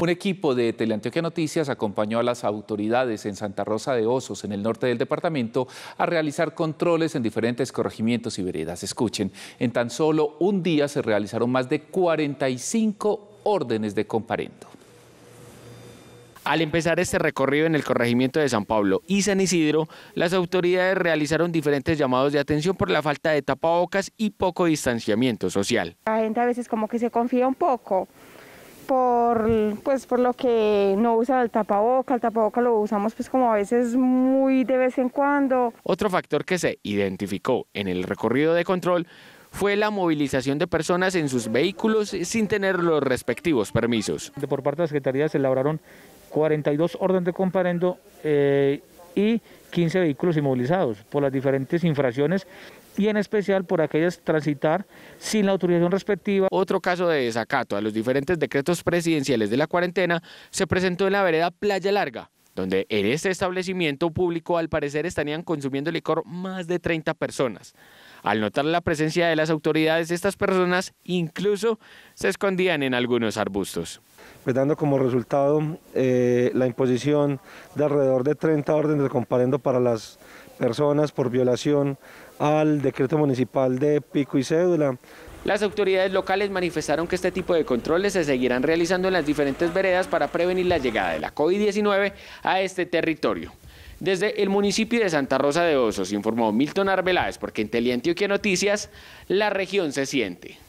Un equipo de Teleantioquia Noticias acompañó a las autoridades en Santa Rosa de Osos, en el norte del departamento, a realizar controles en diferentes corregimientos y veredas. Escuchen, en tan solo un día se realizaron más de 45 órdenes de comparendo. Al empezar este recorrido en el corregimiento de San Pablo y San Isidro, las autoridades realizaron diferentes llamados de atención por la falta de tapabocas y poco distanciamiento social. La gente a veces como que se confía un poco por, pues, por lo que no usa el tapaboca, el tapaboca lo usamos pues como a veces muy de vez en cuando. Otro factor que se identificó en el recorrido de control fue la movilización de personas en sus vehículos sin tener los respectivos permisos. Por parte de la Secretaría se elaboraron 42 órdenes de comparendo eh, y 15 vehículos inmovilizados por las diferentes infracciones y en especial por aquellas transitar sin la autorización respectiva. Otro caso de desacato a los diferentes decretos presidenciales de la cuarentena se presentó en la vereda Playa Larga, donde en este establecimiento público al parecer estarían consumiendo licor más de 30 personas. Al notar la presencia de las autoridades, estas personas incluso se escondían en algunos arbustos. Pues, dando como resultado eh, la imposición de alrededor de 30 órdenes de comparendo para las personas por violación al decreto municipal de pico y cédula. Las autoridades locales manifestaron que este tipo de controles se seguirán realizando en las diferentes veredas para prevenir la llegada de la COVID-19 a este territorio. Desde el municipio de Santa Rosa de Osos informó Milton Arbeláez porque en que Noticias la región se siente.